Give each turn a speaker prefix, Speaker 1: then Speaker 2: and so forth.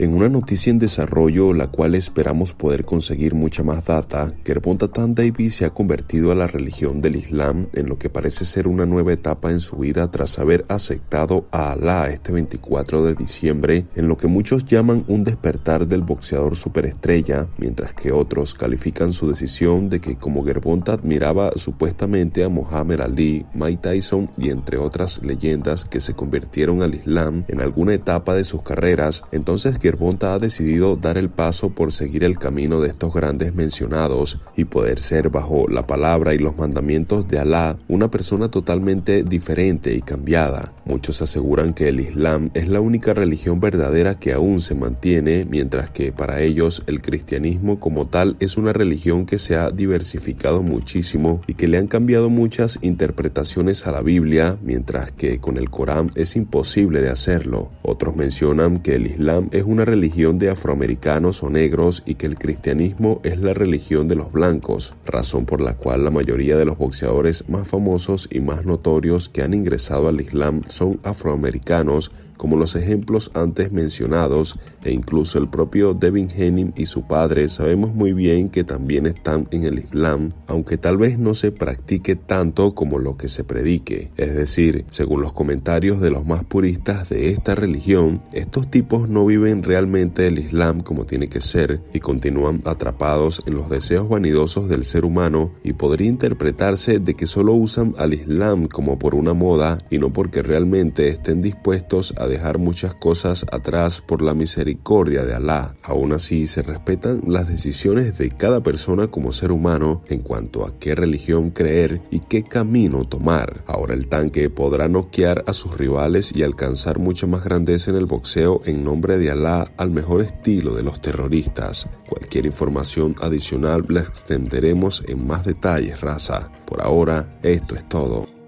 Speaker 1: En una noticia en desarrollo, la cual esperamos poder conseguir mucha más data, Gerbonta Tan Davis se ha convertido a la religión del Islam en lo que parece ser una nueva etapa en su vida tras haber aceptado a Alá este 24 de diciembre, en lo que muchos llaman un despertar del boxeador superestrella, mientras que otros califican su decisión de que como Gerbonta admiraba supuestamente a Mohammed Ali, Mike Tyson y entre otras leyendas que se convirtieron al Islam en alguna etapa de sus carreras, entonces que Bonta ha decidido dar el paso por seguir el camino de estos grandes mencionados y poder ser bajo la palabra y los mandamientos de Alá una persona totalmente diferente y cambiada. Muchos aseguran que el Islam es la única religión verdadera que aún se mantiene, mientras que para ellos el cristianismo como tal es una religión que se ha diversificado muchísimo y que le han cambiado muchas interpretaciones a la Biblia, mientras que con el Corán es imposible de hacerlo. Otros mencionan que el Islam es una religión de afroamericanos o negros y que el cristianismo es la religión de los blancos, razón por la cual la mayoría de los boxeadores más famosos y más notorios que han ingresado al Islam son afroamericanos como los ejemplos antes mencionados, e incluso el propio Devin Henning y su padre sabemos muy bien que también están en el Islam, aunque tal vez no se practique tanto como lo que se predique. Es decir, según los comentarios de los más puristas de esta religión, estos tipos no viven realmente el Islam como tiene que ser y continúan atrapados en los deseos vanidosos del ser humano y podría interpretarse de que solo usan al Islam como por una moda y no porque realmente estén dispuestos a dejar muchas cosas atrás por la misericordia de Alá. Aún así, se respetan las decisiones de cada persona como ser humano en cuanto a qué religión creer y qué camino tomar. Ahora el tanque podrá noquear a sus rivales y alcanzar mucha más grandeza en el boxeo en nombre de Alá al mejor estilo de los terroristas. Cualquier información adicional la extenderemos en más detalles, raza. Por ahora, esto es todo.